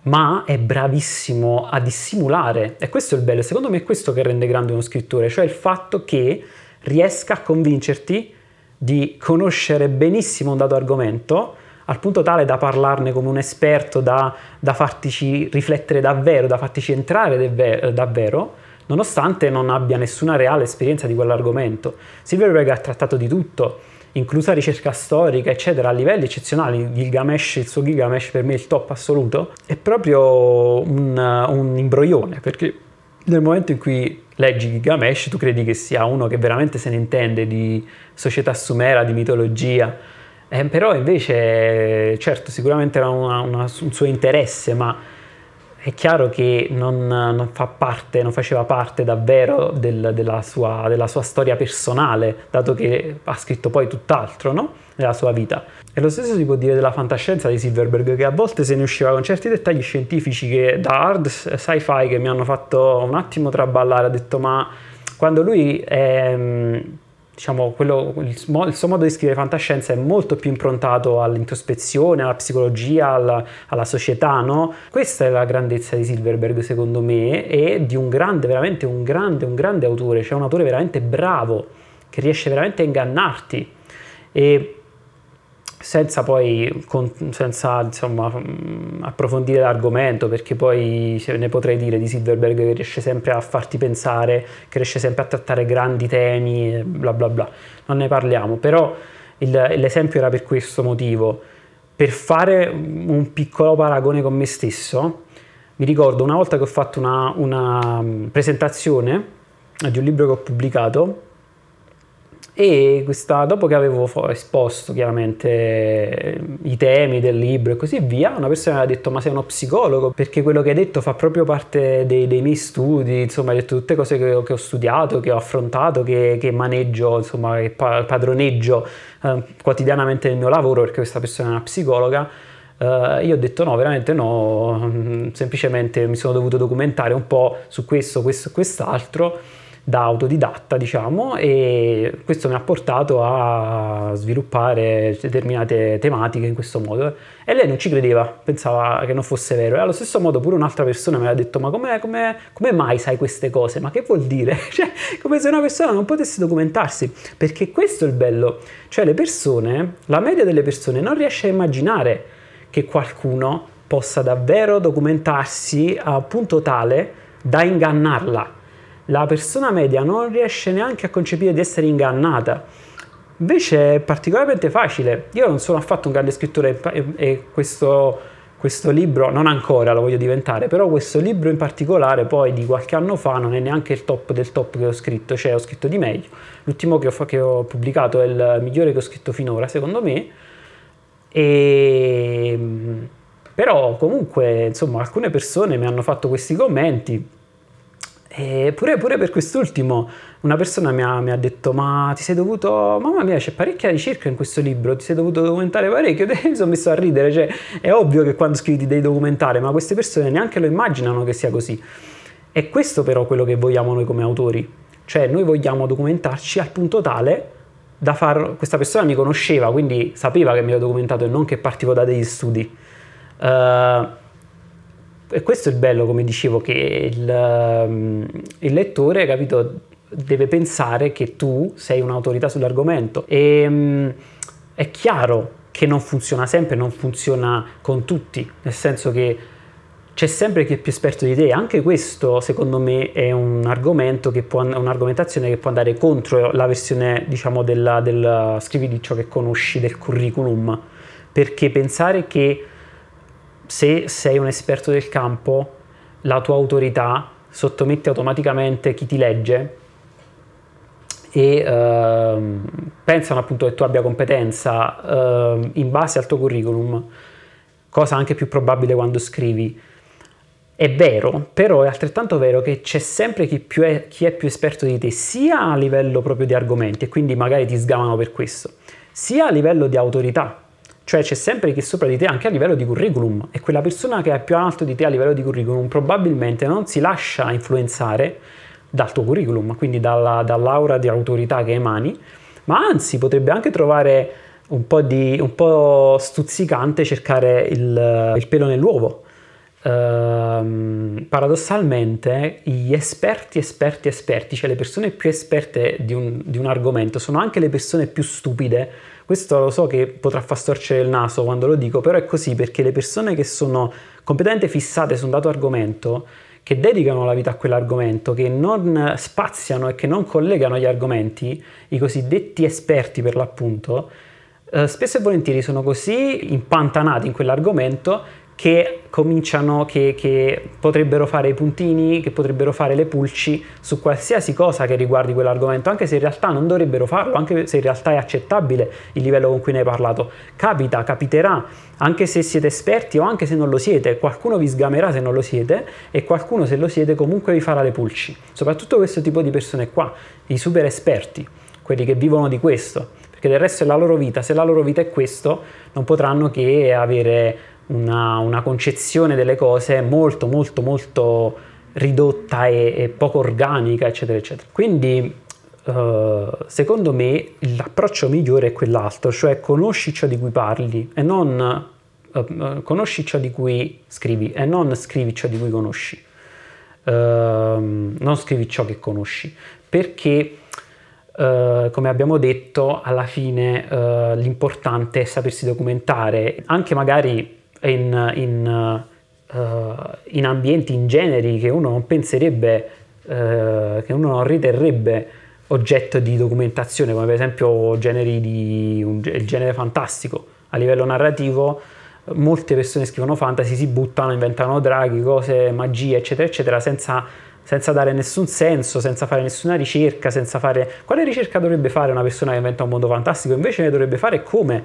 [SPEAKER 1] ma è bravissimo a dissimulare. E questo è il bello, secondo me è questo che rende grande uno scrittore, cioè il fatto che riesca a convincerti di conoscere benissimo un dato argomento al punto tale da parlarne come un esperto, da, da fartici riflettere davvero, da fartici entrare eh, davvero, nonostante non abbia nessuna reale esperienza di quell'argomento. Silvio Vega ha trattato di tutto, inclusa ricerca storica, eccetera, a livelli eccezionali. Gilgamesh, il suo Gilgamesh per me è il top assoluto. È proprio un, un imbroglione, perché nel momento in cui leggi Gilgamesh tu credi che sia uno che veramente se ne intende di società sumera, di mitologia, eh, però invece, certo, sicuramente era una, una, un suo interesse, ma è chiaro che non, non, fa parte, non faceva parte davvero del, della, sua, della, sua, storia personale, dato che ha scritto poi tutt'altro, no? Nella sua vita. E lo stesso si può dire della fantascienza di Silverberg, che a volte se ne usciva con certi dettagli scientifici che da hard sci-fi che mi hanno fatto un attimo traballare, ha detto ma quando lui... È, diciamo, quello, il, suo modo di scrivere fantascienza è molto più improntato all'introspezione, alla psicologia, alla, alla società, no? Questa è la grandezza di Silverberg, secondo me, e di un grande, veramente un grande, un grande autore, cioè un autore veramente bravo, che riesce veramente a ingannarti. E senza poi con, senza, insomma, mm, approfondire l'argomento, perché poi ne potrei dire di Silverberg che riesce sempre a farti pensare, che riesce sempre a trattare grandi temi, bla bla bla. Non ne parliamo, però il, l'esempio era per questo motivo. Per fare un piccolo paragone con me stesso, mi ricordo una volta che ho fatto una, una mm, presentazione di un libro che ho pubblicato e questa, dopo che avevo esposto chiaramente eh, i temi del libro e così via, una persona mi ha detto: Ma sei uno psicologo? Perché quello che hai detto fa proprio parte dei, dei miei studi. Insomma, hai detto tutte cose che ho, che ho studiato, che ho affrontato, che, che maneggio, insomma, che padroneggio eh, quotidianamente nel mio lavoro, perché questa persona è una psicologa. Uh, io ho detto no, veramente no, mm, semplicemente mi sono dovuto documentare un po' su questo, questo e quest'altro da autodidatta, diciamo, e questo mi ha portato a sviluppare determinate tematiche in questo modo. E lei non ci credeva, pensava che non fosse vero. E allo stesso modo pure un'altra persona mi ha detto, ma come, come, come mai sai queste cose? Ma che vuol dire? Cioè, come se una persona non potesse documentarsi, perché questo è il bello. Cioè le persone, la media delle persone non riesce a immaginare che qualcuno possa davvero documentarsi a punto tale da ingannarla la persona media non riesce neanche a concepire di essere ingannata. Invece è particolarmente facile. Io non sono affatto un grande scrittore e, questo, questo, libro, non ancora lo voglio diventare, però questo libro in particolare poi di qualche anno fa non è neanche il top del top che ho scritto, cioè ho scritto di meglio. L'ultimo che ho, che ho pubblicato è il migliore che ho scritto finora, secondo me. E, ehm, però comunque, insomma, alcune persone mi hanno fatto questi commenti Eppure eh, pure per quest'ultimo una persona mi ha, mi ha, detto ma ti sei dovuto, mamma mia c'è parecchia ricerca in questo libro, ti sei dovuto documentare parecchio, e mi sono messo a ridere, cioè è ovvio che quando scrivi ti devi documentare, ma queste persone neanche lo immaginano che sia così. È questo però quello che vogliamo noi come autori, cioè noi vogliamo documentarci al punto tale da far, questa persona mi conosceva, quindi sapeva che mi ero documentato e non che partivo da degli studi. Uh, e questo è il bello, come dicevo, che il, ehm, il lettore, capito, deve pensare che tu sei un'autorità sull'argomento. E mm, è chiaro che non funziona sempre, non funziona con tutti, nel senso che c'è sempre chi è più esperto di te. Anche questo, secondo me, è un argomento che può, un'argomentazione che può andare contro la versione, diciamo, del scrivi di ciò che conosci del curriculum. Perché pensare che se sei un esperto del campo, la tua autorità sottomette automaticamente chi ti legge e eh, pensano appunto che tu abbia competenza eh, in base al tuo curriculum, cosa anche più probabile quando scrivi. È vero, però è altrettanto vero che c'è sempre chi, è, chi è più esperto di te, sia a livello proprio di argomenti, e quindi magari ti sgamano per questo, sia a livello di autorità, cioè c'è sempre chi è sopra di te anche a livello di curriculum e quella persona che è più alto di te a livello di curriculum probabilmente non si lascia influenzare dal tuo curriculum, quindi dalla, dall'aura di autorità che emani, ma anzi potrebbe anche trovare un po', di, un po stuzzicante cercare il, il pelo nell'uovo. Ehm, paradossalmente gli esperti, esperti, esperti, cioè le persone più esperte di un, di un argomento sono anche le persone più stupide questo lo so che potrà far storcere il naso quando lo dico, però è così perché le persone che sono completamente fissate su un dato argomento che dedicano la vita a quell'argomento, che non spaziano e che non collegano gli argomenti, i cosiddetti esperti per l'appunto, eh, spesso e volentieri sono così impantanati in quell'argomento che cominciano, che, che, potrebbero fare i puntini, che potrebbero fare le pulci su qualsiasi cosa che riguardi quell'argomento, anche se in realtà non dovrebbero farlo, anche se in realtà è accettabile il livello con cui ne hai parlato. Capita, capiterà, anche se siete esperti o anche se non lo siete, qualcuno vi sgamerà se non lo siete e qualcuno se lo siete comunque vi farà le pulci. Soprattutto questo tipo di persone qua, i super esperti, quelli che vivono di questo, perché del resto è la loro vita, se la loro vita è questo, non potranno che avere una, una concezione delle cose molto molto molto ridotta e, e poco organica eccetera eccetera. Quindi Uh, secondo me l'approccio migliore è quell'altro, cioè conosci ciò di cui parli e non uh, uh, conosci ciò di cui scrivi e non scrivi ciò di cui conosci. Ehm, non scrivi ciò che conosci, perché come abbiamo detto, alla fine l'importante è sapersi documentare, anche magari in, in, uh, in ambienti, in generi che uno non penserebbe, uh, che uno non riterrebbe oggetto di documentazione, come per esempio generi di, un, il genere fantastico. A livello narrativo molte persone scrivono fantasy, si buttano, inventano draghi, cose, magie, eccetera, eccetera, senza, senza, dare nessun senso, senza fare nessuna ricerca, senza fare... Quale ricerca dovrebbe fare una persona che inventa un mondo fantastico? Invece ne dovrebbe fare come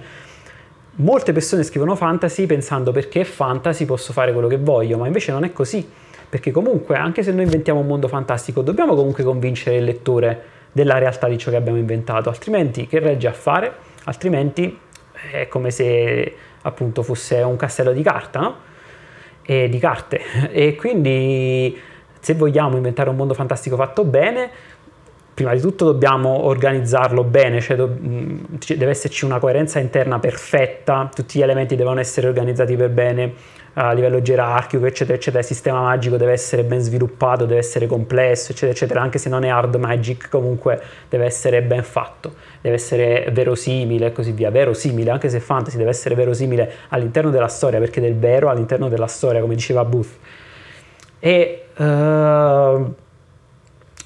[SPEAKER 1] molte persone scrivono fantasy pensando perché è fantasy posso fare quello che voglio, ma invece non è così, perché comunque anche se noi inventiamo un mondo fantastico dobbiamo comunque convincere il lettore della realtà di ciò che abbiamo inventato, altrimenti che regge a fare? Altrimenti è come se appunto fosse un castello di carta, no? E di carte. E quindi se vogliamo inventare un mondo fantastico fatto bene, prima di tutto dobbiamo organizzarlo bene, cioè do, mh, mm, deve esserci una coerenza interna perfetta, tutti gli elementi devono essere organizzati per bene eh, a livello gerarchico, eccetera, eccetera, il sistema magico deve essere ben sviluppato, deve essere complesso, eccetera, eccetera, anche se non è hard magic, comunque deve essere ben fatto, deve essere verosimile e così via, verosimile, anche se fantasy deve essere verosimile all'interno della storia, perché del vero all'interno della storia, come diceva Booth. E... Uh,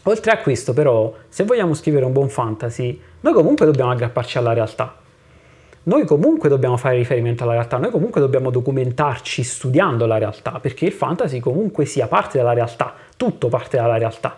[SPEAKER 1] Oltre a questo però, se vogliamo scrivere un buon fantasy, noi comunque dobbiamo aggrapparci alla realtà. Noi comunque dobbiamo fare riferimento alla realtà, noi comunque dobbiamo documentarci studiando la realtà, perché il fantasy comunque sia parte della realtà, tutto parte dalla realtà,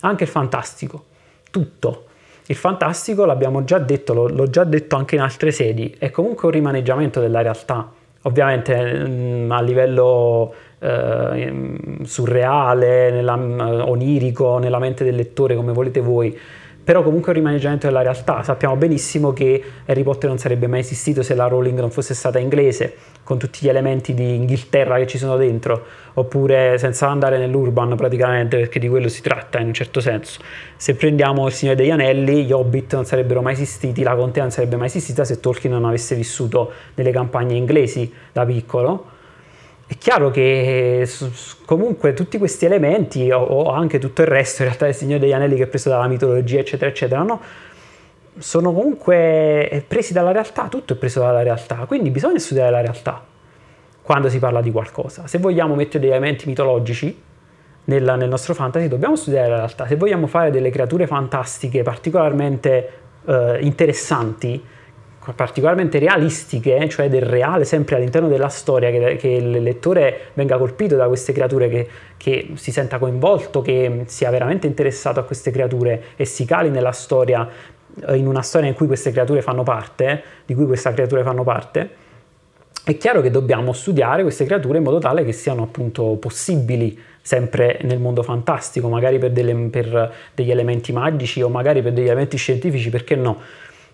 [SPEAKER 1] anche il fantastico, tutto. Il fantastico, l'abbiamo già detto, l'ho già detto anche in altre sedi, è comunque un rimaneggiamento della realtà, ovviamente mm, a livello eh, surreale, nella, eh, onirico, nella mente del lettore, come volete voi, però comunque è un rimaneggiamento della realtà. Sappiamo benissimo che Harry Potter non sarebbe mai esistito se la Rowling non fosse stata inglese, con tutti gli elementi di Inghilterra che ci sono dentro, oppure senza andare nell'urban praticamente, perché di quello si tratta in un certo senso. Se prendiamo Il Signore degli Anelli, gli Hobbit non sarebbero mai esistiti, la Contea non sarebbe mai esistita se Tolkien non avesse vissuto nelle campagne inglesi da piccolo è chiaro che eh, comunque tutti questi elementi o, anche tutto il resto in realtà del Signore degli Anelli che è preso dalla mitologia eccetera eccetera no? sono comunque eh, presi dalla realtà, tutto è preso dalla realtà, quindi bisogna studiare la realtà quando si parla di qualcosa. Se vogliamo mettere degli elementi mitologici nella, nel nostro fantasy dobbiamo studiare la realtà, se vogliamo fare delle creature fantastiche particolarmente eh, interessanti, particolarmente realistiche, eh, cioè del reale sempre all'interno della storia, che, che il lettore venga colpito da queste creature, che, che, si senta coinvolto, che sia veramente interessato a queste creature e si cali nella storia, eh, in una storia in cui queste creature fanno parte, di cui queste creature fanno parte. È chiaro che dobbiamo studiare queste creature in modo tale che siano appunto possibili sempre nel mondo fantastico, magari per, delle, per degli elementi magici o magari per degli elementi scientifici, perché no?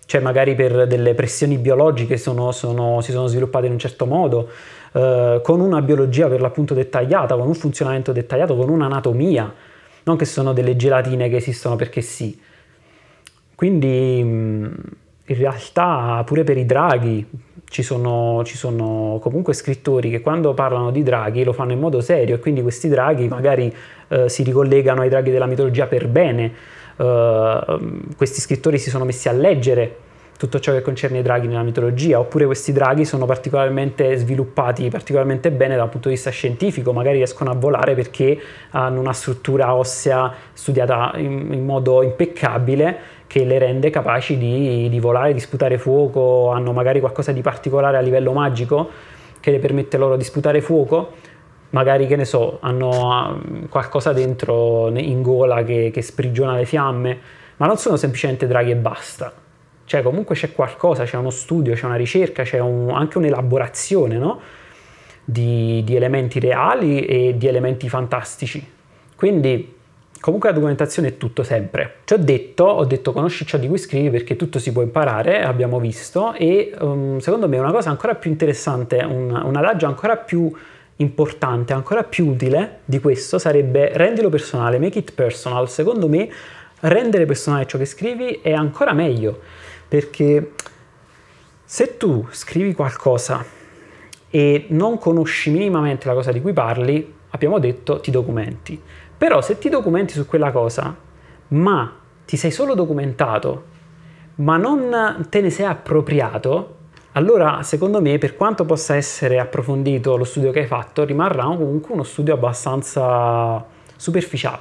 [SPEAKER 1] cioè magari per delle pressioni biologiche sono, sono, si sono sviluppate in un certo modo, eh, con una biologia per l'appunto dettagliata, con un funzionamento dettagliato, con un'anatomia, non che sono delle gelatine che esistono perché sì. Quindi mm, in realtà pure per i draghi ci sono, ci sono, comunque scrittori che quando parlano di draghi lo fanno in modo serio e quindi questi draghi magari eh, si ricollegano ai draghi della mitologia per bene Ehm, questi scrittori si sono messi a leggere tutto ciò che concerne i draghi nella mitologia, oppure questi draghi sono particolarmente sviluppati particolarmente bene dal punto di vista scientifico, magari riescono a volare perché hanno una struttura ossea studiata in, in modo impeccabile che le rende capaci di, di volare, di sputare fuoco, hanno magari qualcosa di particolare a livello magico che le permette loro di sputare fuoco magari che ne so, hanno ah, qualcosa dentro in gola che, che sprigiona le fiamme, ma non sono semplicemente draghi e basta. Cioè comunque c'è qualcosa, c'è uno studio, c'è una ricerca, c'è un, anche un'elaborazione no? di, di elementi reali e di elementi fantastici. Quindi comunque la documentazione è tutto sempre. Ci ho detto, ho detto conosci ciò di cui scrivi perché tutto si può imparare, abbiamo visto, e um, secondo me è una cosa ancora più interessante, un, un adagio ancora più importante, ancora più utile di questo sarebbe rendilo personale, make it personal. Secondo me rendere personale ciò che scrivi è ancora meglio, perché se tu scrivi qualcosa e non conosci minimamente la cosa di cui parli, abbiamo detto ti documenti. Però se ti documenti su quella cosa, ma ti sei solo documentato, ma non te ne sei appropriato, allora secondo me per quanto possa essere approfondito lo studio che hai fatto rimarrà comunque uno studio abbastanza superficiale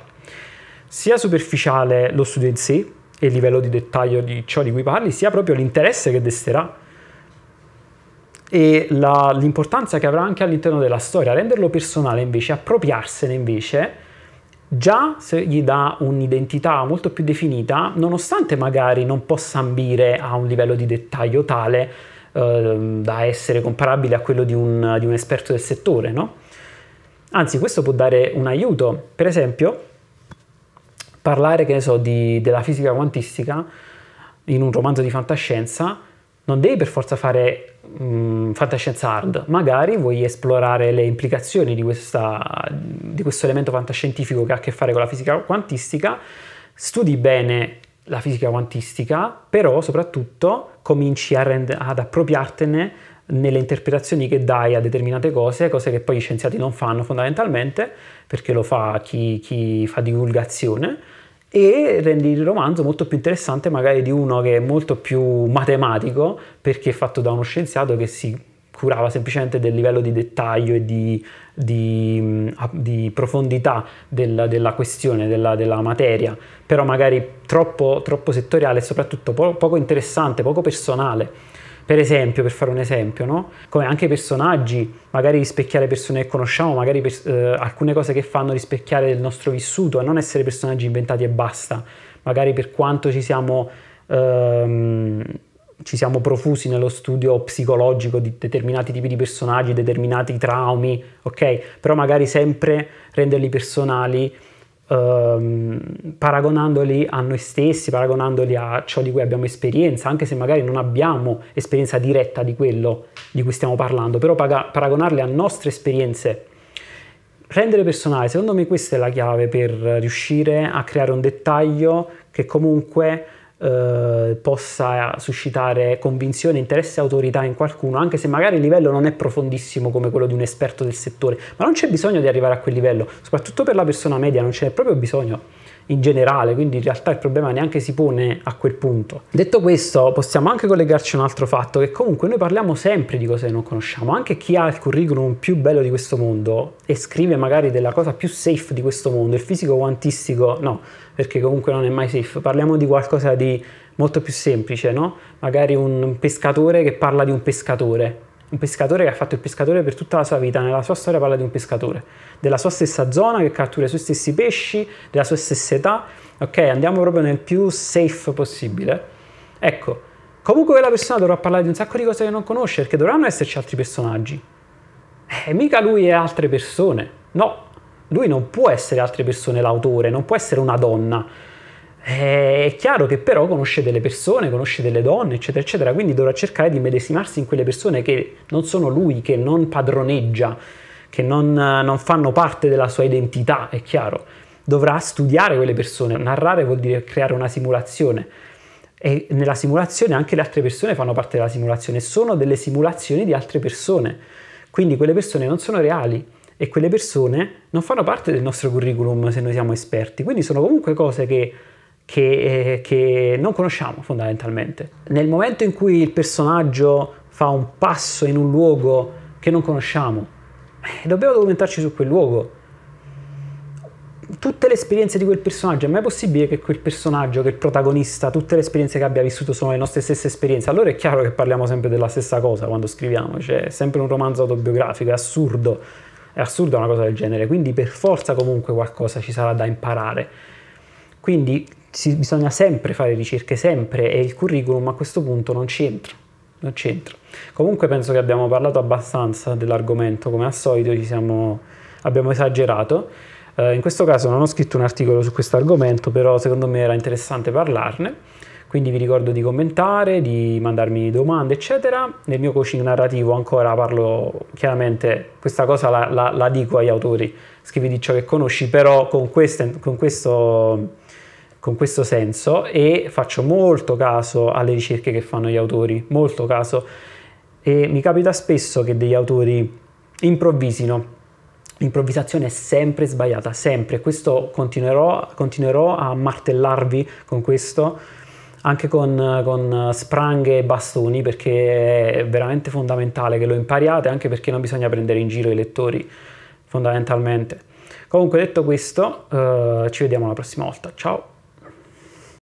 [SPEAKER 1] sia superficiale lo studio in sé e il livello di dettaglio di ciò di cui parli sia proprio l'interesse che desterà e la, l'importanza che avrà anche all'interno della storia renderlo personale invece appropriarsene invece già se gli dà un'identità molto più definita, nonostante magari non possa ambire a un livello di dettaglio tale Ehm, da essere comparabile a quello di un, di un esperto del settore, no? Anzi, questo può dare un aiuto. Per esempio, parlare, che ne so, di, della fisica quantistica in un romanzo di fantascienza non devi per forza fare mh, fantascienza hard, magari vuoi esplorare le implicazioni di, questa, di questo elemento fantascientifico che ha a che fare con la fisica quantistica, studi bene la fisica quantistica, però soprattutto cominci rend- ad appropriartene nelle interpretazioni che dai a determinate cose, cose che poi gli scienziati non fanno fondamentalmente, perché lo fa chi, chi fa divulgazione, e rendi il romanzo molto più interessante magari di uno che è molto più matematico, perché è fatto da uno scienziato che si curava semplicemente del livello di dettaglio e di, di, mm, di profondità della, della questione, della, della, materia, però magari troppo, troppo settoriale e soprattutto po- poco interessante, poco personale. Per esempio, per fare un esempio, no? come anche i personaggi, magari rispecchiare persone che conosciamo, magari per, eh, alcune cose che fanno rispecchiare il nostro vissuto e non essere personaggi inventati e basta, magari per quanto ci siamo... Ehm, ci siamo profusi nello studio psicologico di determinati tipi di personaggi, determinati traumi, ok? Però magari sempre renderli personali ehm, paragonandoli a noi stessi, paragonandoli a ciò di cui abbiamo esperienza, anche se magari non abbiamo esperienza diretta di quello di cui stiamo parlando, però paga- paragonarli a nostre esperienze. Rendere personale, secondo me questa è la chiave per riuscire a creare un dettaglio che comunque eh, possa suscitare convinzione, interesse e autorità in qualcuno, anche se magari il livello non è profondissimo come quello di un esperto del settore, ma non c'è bisogno di arrivare a quel livello, soprattutto per la persona media non c'è proprio bisogno in generale, quindi in realtà il problema neanche si pone a quel punto. Detto questo, possiamo anche collegarci a un altro fatto che comunque noi parliamo sempre di cose che non conosciamo, anche chi ha il curriculum più bello di questo mondo e scrive magari della cosa più safe di questo mondo, il fisico quantistico, no, perché comunque non è mai safe, parliamo di qualcosa di molto più semplice, no? Magari un pescatore che parla di un pescatore, un pescatore che ha fatto il pescatore per tutta la sua vita, nella sua storia parla di un pescatore, della sua stessa zona che cattura i suoi stessi pesci, della sua stessa età, ok? Andiamo proprio nel più safe possibile. Ecco, comunque quella persona dovrà parlare di un sacco di cose che non conosce, perché dovranno esserci altri personaggi. E eh, mica lui è altre persone, no, lui non può essere altre persone l'autore, non può essere una donna, eh, è chiaro che però conosce delle persone, conosce delle donne, eccetera, eccetera, quindi dovrà cercare di medesimarsi in quelle persone che non sono lui, che non padroneggia, che non, non fanno parte della sua identità, è chiaro. Dovrà studiare quelle persone, narrare vuol dire creare una simulazione e nella simulazione anche le altre persone fanno parte della simulazione, sono delle simulazioni di altre persone, quindi quelle persone non sono reali e quelle persone non fanno parte del nostro curriculum se noi siamo esperti, quindi sono comunque cose che che, eh, che non conosciamo fondamentalmente. Nel momento in cui il personaggio fa un passo in un luogo che non conosciamo, eh, dobbiamo documentarci su quel luogo. Tutte le esperienze di quel personaggio, è mai possibile che quel personaggio, che il protagonista, tutte le esperienze che abbia vissuto sono le nostre stesse esperienze? Allora è chiaro che parliamo sempre della stessa cosa quando scriviamo, cioè è sempre un romanzo autobiografico, è assurdo, è assurda una cosa del genere, quindi per forza comunque qualcosa ci sarà da imparare. Quindi si, bisogna sempre fare ricerche, sempre, e il curriculum a questo punto non c'entra. Non c'entra. Comunque penso che abbiamo parlato abbastanza dell'argomento, come al solito siamo, abbiamo esagerato. Eh, in questo caso non ho scritto un articolo su questo argomento, però secondo me era interessante parlarne. Quindi vi ricordo di commentare, di mandarmi domande, eccetera. Nel mio coaching narrativo ancora parlo chiaramente, questa cosa la, la, la dico agli autori, scrivi di ciò che conosci, però con, queste, con questo con questo senso e faccio molto caso alle ricerche che fanno gli autori, molto caso. E mi capita spesso che degli autori improvvisino. L'improvvisazione è sempre sbagliata, sempre. Questo continuerò, continuerò a martellarvi con questo, anche con, con spranghe e bastoni, perché è veramente fondamentale che lo impariate, anche perché non bisogna prendere in giro i lettori, fondamentalmente. Comunque detto questo, eh, ci vediamo la prossima volta. Ciao!